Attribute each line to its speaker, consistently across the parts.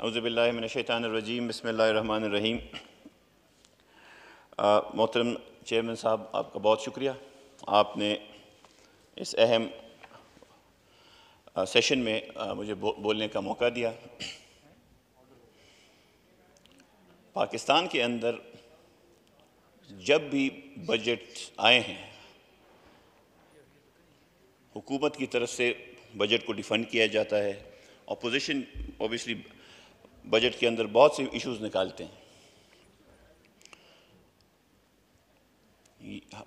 Speaker 1: अवज़बिल्लिनशैतानरजीम बसमीम मोहतरम चेयरमैन साहब आपका बहुत शुक्रिया आपने इस अहम सेशन में आ, मुझे बो, बोलने का मौका दिया पाकिस्तान के अंदर जब भी बजट आए हैं हुकूमत की तरफ से बजट को डिफंड किया जाता है अपोजिशन ओबियसली बजट के अंदर बहुत से इश्यूज निकालते हैं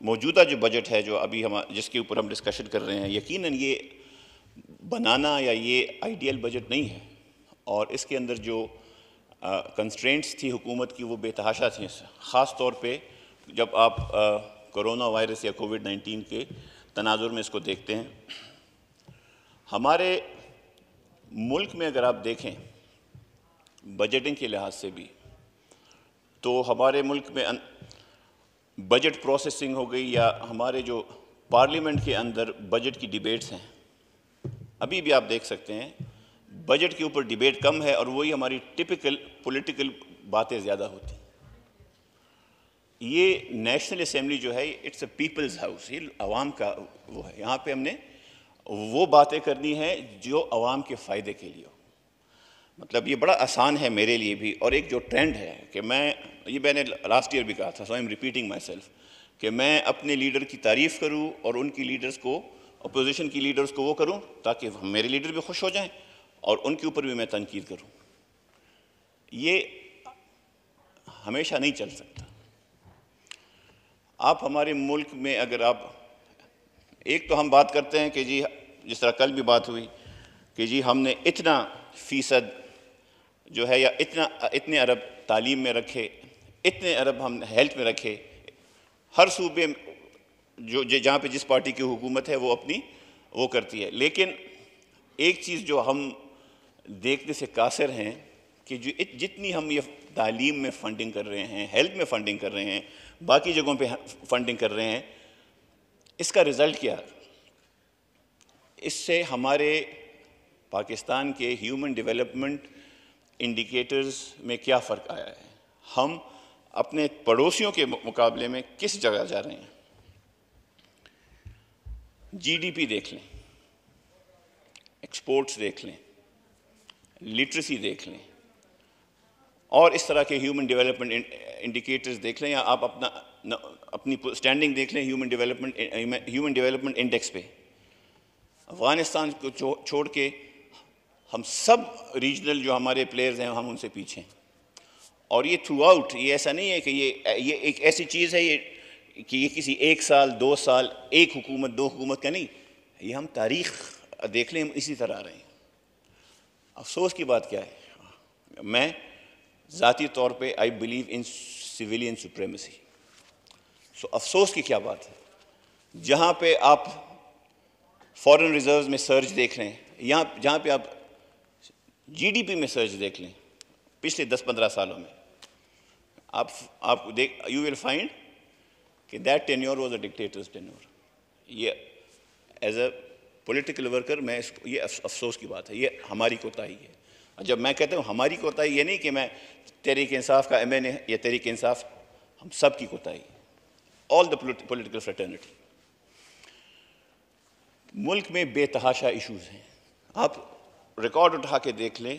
Speaker 1: मौजूदा जो बजट है जो अभी हम जिसके ऊपर हम डिस्कशन कर रहे हैं यकीनन ये बनाना या ये आइडियल बजट नहीं है और इसके अंदर जो कंस्ट्रेंट्स थी हुकूमत की वो बेतहाशा थी ख़ास तौर पे जब आप कोरोना वायरस या कोविड 19 के तनाजुर में इसको देखते हैं हमारे मुल्क में अगर आप देखें बजटिंग के लिहाज से भी तो हमारे मुल्क में बजट प्रोसेसिंग हो गई या हमारे जो पार्लियामेंट के अंदर बजट की डिबेट्स हैं अभी भी आप देख सकते हैं बजट के ऊपर डिबेट कम है और वही हमारी टिपिकल पॉलिटिकल बातें ज़्यादा होती ये नेशनल असम्बली जो है इट्स अ पीपल्स हाउस ये आवाम का वो है यहाँ पे हमने वो बातें करनी है जो आवाम के फ़ायदे के लिए हो मतलब ये बड़ा आसान है मेरे लिए भी और एक जो ट्रेंड है कि मैं ये मैंने लास्ट ईयर भी कहा था so I am repeating myself कि मैं अपने लीडर की तारीफ़ करूँ और उनकी लीडर्स को अपोजिशन की लीडर्स को वो करूँ ताकि मेरे लीडर भी खुश हो जाएँ और उनके ऊपर भी मैं तनकीद करूँ ये हमेशा नहीं चल सकता आप हमारे मुल्क में अगर आप एक तो हम बात करते हैं कि जी जिस तरह कल भी बात हुई कि जी हमने इतना फ़ीसद जो है या इतना इतने अरब तालीम में रखे इतने अरब हम हेल्थ में रखे हर सूबे जो जहाँ पे जिस पार्टी की हुकूमत है वो अपनी वो करती है लेकिन एक चीज़ जो हम देखने से कासर हैं कि जो जितनी हम ये तालीम में फ़ंडिंग कर रहे हैं हेल्थ में फ़ंडिंग कर रहे हैं बाकी जगहों पे फ़ंडिंग कर रहे हैं इसका रिज़ल्ट क्या इससे हमारे पाकिस्तान के ह्यूमन डेवलपमेंट इंडिकेटर्स में क्या फ़र्क आया है हम अपने पड़ोसियों के मुकाबले में किस जगह जा रहे हैं जीडीपी देख लें एक्सपोर्ट्स देख लें लिटरेसी देख लें और इस तरह के ह्यूमन डेवलपमेंट इंडिकेटर्स देख लें या आप अपना न, अपनी स्टैंडिंग देख लें human development human development index पे अफ़गानिस्तान को छोड़ के हम सब रीजनल जो हमारे प्लेयर्स हैं हम उनसे पीछे हैं और ये थ्रू आउट ये ऐसा नहीं है कि ये ये एक ऐसी चीज़ है ये कि ये किसी एक साल दो साल एक हुकूमत दो हुकूमत का नहीं ये हम तारीख देख लें हम इसी तरह आ रहे हैं अफसोस की बात क्या है मैं ज़ाती तौर पे I believe in civilian supremacy so अफसोस की क्या बात है जहाँ पे आप फॉरेन रिजर्व्स में सर्च देख रहे हैं यहाँ जहाँ पे आप जीडीपी में सर्च देख लें पिछले 10-15 सालों में आप आप देख यू विल फाइंड कि that tenure was a dictator's tenure ये एज अ पॉलिटिकल वर्कर मैं इस ये अफसोस की बात है ये हमारी कोताही है और जब मैं कहता हूँ हमारी कोताही ये नहीं कि मैं तहरीक इंसाफ का एम एन ए या तहरीक इंसाफ हम सब की कोताही ऑल द पोलिटिकल फ्रटर्निटी मुल्क में बेतहाशा इशूज हैं आप रिकॉर्ड उठा के देख लें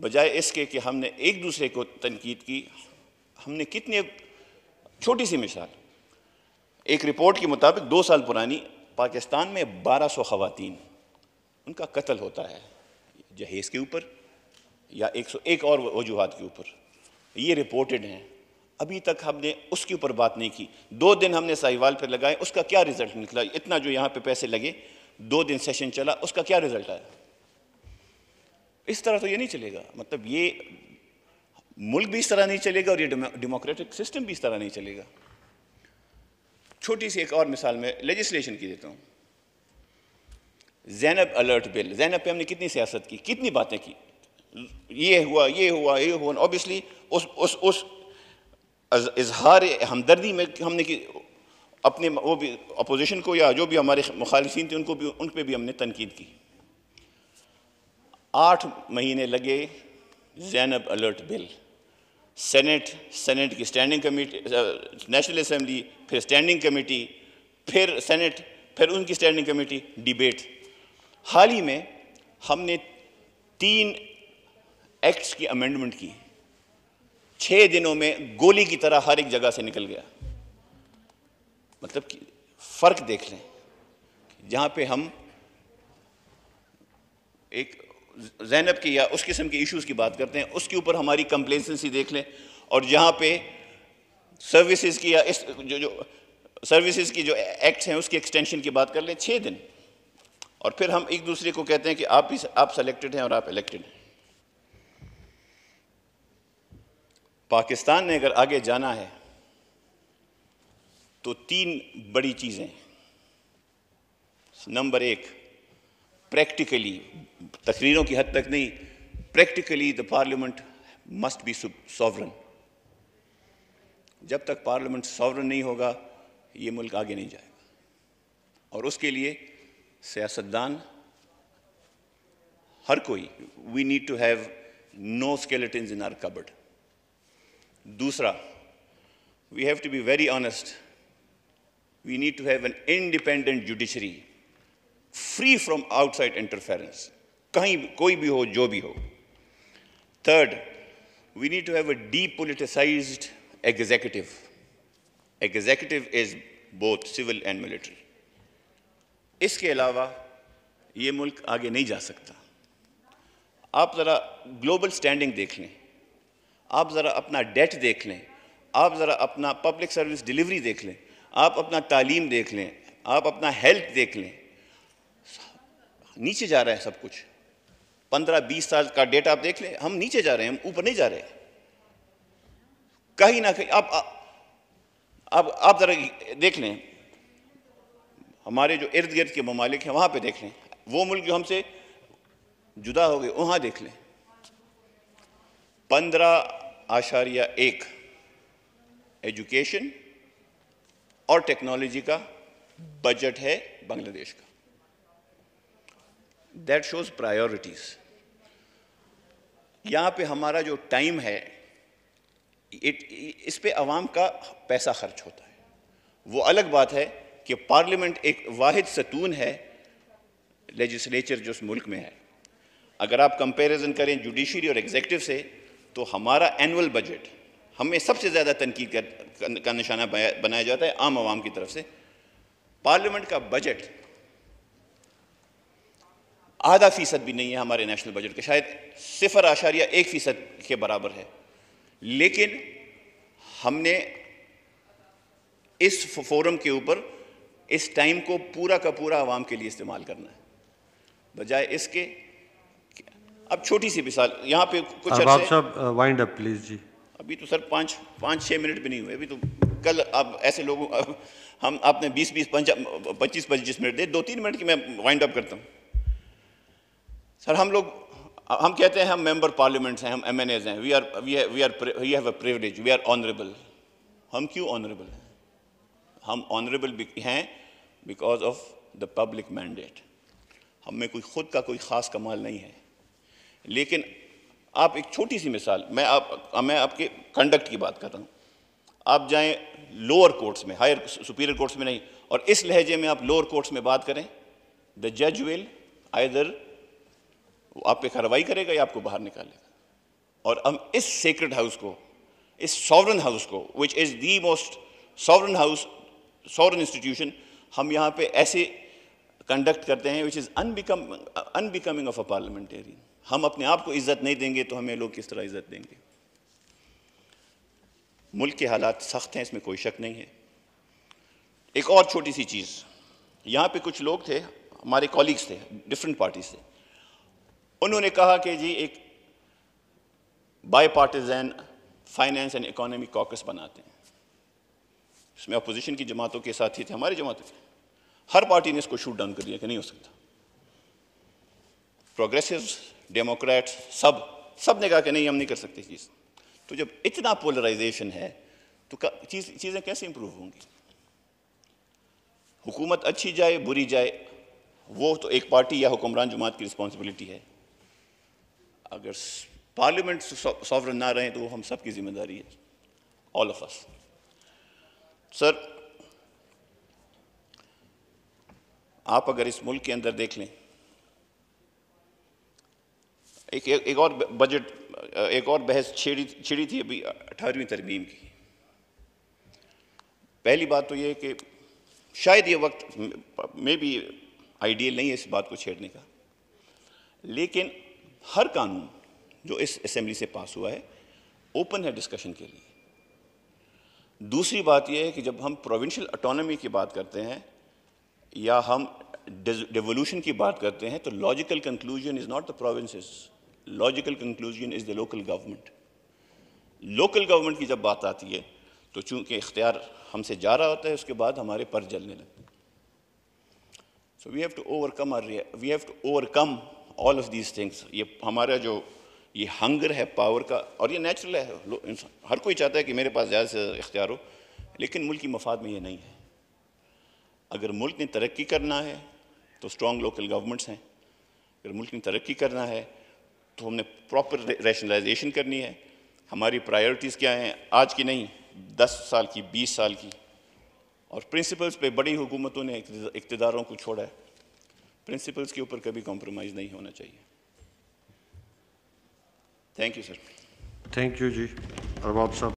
Speaker 1: बजाय इसके कि हमने एक दूसरे को तनकीद की हमने कितने छोटी सी मिसाल एक रिपोर्ट के मुताबिक दो साल पुरानी पाकिस्तान में बारह सौ खातन उनका कत्ल होता है जहेज़ के ऊपर या एक सौ एक और वजूहत के ऊपर ये रिपोर्टेड हैं अभी तक हमने उसके ऊपर बात नहीं की दो दिन हमने साहिवाल पर लगाए उसका क्या रिज़ल्ट निकला इतना जो यहाँ पे पैसे लगे दो दिन सेशन चला उसका क्या रिज़ल्ट आया इस तरह तो ये नहीं चलेगा मतलब ये मुल्क भी इस तरह नहीं चलेगा और ये डेमोक्रेटिक सिस्टम भी इस तरह नहीं चलेगा छोटी सी एक और मिसाल में लेजिस्लेशन की देता हूँ जैनब अलर्ट बिल जैनब पे हमने कितनी सियासत की कितनी बातें की ये हुआ ये हुआ ये हुआ ऑब्वियसली उस उस उस इजहार हमदर्दी में हमने की अपने वो भी अपोजिशन को या जो भी हमारे मुखालफी थे उनको भी उन पर भी हमने तनकीद की आठ महीने लगे Zainab alert bill senate senate की स्टैंडिंग कमेटी नेशनल असम्बली फिर स्टैंडिंग कमेटी फिर सेनेट फिर उनकी स्टैंडिंग कमेटी डिबेट हाल ही में हमने तीन एक्ट्स की अमेंडमेंट की छः दिनों में गोली की तरह हर एक जगह से निकल गया मतलब कि फ़र्क देख लें जहाँ पे हम एक जैनब की या उस किस्म के इश्यूज़ की बात करते हैं उसके ऊपर हमारी कंप्लेसेंसी देख लें और जहाँ पे सर्विसेज की या इस जो जो सर्विसेज की जो एक्ट्स हैं उसकी एक्सटेंशन की बात कर लें छः दिन और फिर हम एक दूसरे को कहते हैं कि आप भी आप सेलेक्टेड हैं और आप इलेक्टेड हैं पाकिस्तान ने अगर आगे जाना है तो तीन बड़ी चीज़ें नंबर एक प्रैक्टिकली तकरीरों की हद तक नहीं practically the parliament must be sovereign जब तक पार्लियामेंट सॉवरन नहीं होगा ये मुल्क आगे नहीं जाएगा और उसके लिए सियासतदान हर कोई we need to have no skeletons in our cupboard दूसरा we have to be very honest we need to have an independent judiciary free from outside interference कहीं कोई भी हो जो भी हो third we need to have a depoliticised executive. Executive is both civil and military इसके अलावा ये मुल्क आगे नहीं जा सकता आप ज़रा ग्लोबल स्टैंडिंग देख लें आप ज़रा अपना डेट देख लें आप ज़रा अपना पब्लिक सर्विस डिलीवरी देख लें आप अपना तालीम देख लें आप अपना हेल्थ देख लें नीचे जा रहा है सब कुछ पंद्रह बीस साल का डेटा आप देख लें हम नीचे जा रहे हैं हम ऊपर नहीं जा रहे कहीं ना कहीं आप अब आप जरा देख लें हमारे जो इर्द गिर्द के ममालिक हैं वहां पे देख लें वो मुल्क जो हमसे जुदा हो गए वहां देख लें पंद्रह आशारिया एक एजुकेशन और टेक्नोलॉजी का बजट है बांग्लादेश का दैट शोज प्रायोरिटीज यहाँ पे हमारा जो टाइम है इट इस पे अवाम का पैसा खर्च होता है वो अलग बात है कि पार्लियामेंट एक वाद सतून है लेजिस्लेचर जो उस मुल्क में है अगर आप कंपैरिजन करें जुडिशरी और एग्जेक्टिव से तो हमारा एनुअल बजट हमें सबसे ज़्यादा तनकीद का निशाना बनाया जाता है आम आवाम की तरफ से पार्लियामेंट का बजट आधा फ़ीसद भी नहीं है हमारे नेशनल बजट का शायद सिफर आशारिया एक फ़ीसद के बराबर है लेकिन हमने इस फोरम के ऊपर इस टाइम को पूरा का पूरा आवाम के लिए इस्तेमाल करना है बजाय इसके अब छोटी सी मिसाल यहाँ पे कुछ वाइंड अप प्लीज जी अभी तो सर पाँच पाँच छः मिनट भी नहीं हुए अभी तो कल आप ऐसे लोगों हम आपने बीस बीस पच्चीस पच्चीस मिनट दे दो तीन मिनट की मैं वाइंड अप करता हूँ सर हम लोग हम कहते हैं हम मेंबर पार्लियामेंट्स हैं हम एम एन एज हैं we are we we are we have a privilege we are honourable हम क्यों ऑनरेबल हैं हम ऑनरेबल हैं because of the public mandate हम में कोई ख़ुद का कोई ख़ास कमाल नहीं है लेकिन आप एक छोटी सी मिसाल मैं आप मैं आपके कंडक्ट की बात कर रहा हूँ आप जाएं लोअर कोर्ट्स में हायर सुपीरियर कोर्ट्स में नहीं और इस लहजे में आप लोअर कोर्ट्स में बात करें द जज विल आइदर वो आप पे कार्रवाई करेगा या आपको बाहर निकालेगा और हम इस सेक्रेट हाउस को इस सॉवरन हाउस को which is the most sovereign house sovereign institution हम यहाँ पे ऐसे कंडक्ट करते हैं which is unbecome unbecoming of a parliamentarian हम अपने आप को इज़्ज़त नहीं देंगे तो हमें लोग किस तरह इज़्ज़त देंगे मुल्क के हालात सख्त हैं इसमें कोई शक नहीं है एक और छोटी सी चीज़ यहाँ पे कुछ लोग थे हमारे कॉलीग्स थे डिफरेंट पार्टीज से उन्होंने कहा कि जी एक bipartisan finance and economic caucus बनाते हैं इसमें अपोजिशन की जमातों के साथ ही थे हमारी जमातों के हर पार्टी ने इसको शूट डाउन कर दिया कि नहीं हो सकता प्रोग्रेसिव डेमोक्रेट सब सब ने कहा कि नहीं हम नहीं कर सकते चीज़ तो जब इतना पोलराइजेशन है तो चीज़ चीज़ें कैसे इंप्रूव होंगी हुकूमत अच्छी जाए बुरी जाए वो तो एक पार्टी या हुक्मरान जमात की रिस्पॉन्सिबिलिटी है अगर पार्लियामेंट सॉवरन ना रहें तो वो हम सब की जिम्मेदारी है ऑल ऑफ अस सर आप अगर इस मुल्क के अंदर देख लें एक एक, एक और बजट एक और बहस छेड़ी छिड़ी थी अभी अठारहवीं तरमीम की पहली बात तो ये कि शायद ये वक्त में भी आइडियल नहीं है इस बात को छेड़ने का लेकिन हर कानून जो इस असेंबली से पास हुआ है ओपन है डिस्कशन के लिए दूसरी बात यह है कि जब हम प्रोविंशियल अटोनमी की बात करते हैं या हम डिवोल्यूशन की बात करते हैं तो logical conclusion is not the provinces logical conclusion is the local government local government की जब बात आती है तो चूंकि इख्तियार हमसे जा रहा होता है उसके बाद हमारे पर जलने लगते हैं so we have to overcome or we have to overcome all of these things ये हमारा जो ये हंगर है पावर का और ये नेचुरल है हर कोई चाहता है कि मेरे पास ज़्यादा से ज़्यादा इख्तियार हो लेकिन मुल्क की मफाद में ये नहीं है अगर मुल्क ने तरक्की करना है तो स्ट्रॉन्ग लोकल गवर्नमेंट्स हैं अगर मुल्क ने तरक्की करना है तो हमने प्रॉपर रैशनलाइजेशन करनी है हमारी प्रायोरिटीज़ क्या हैं आज की नहीं दस साल की बीस साल की और प्रिंसिपल्स पे बड़ी हुकूमतों ने इकतदारों को छोड़ा है प्रिंसिपल्स के ऊपर कभी कॉम्प्रोमाइज़ नहीं होना चाहिए thank you sir thank you जी अरबाब साहब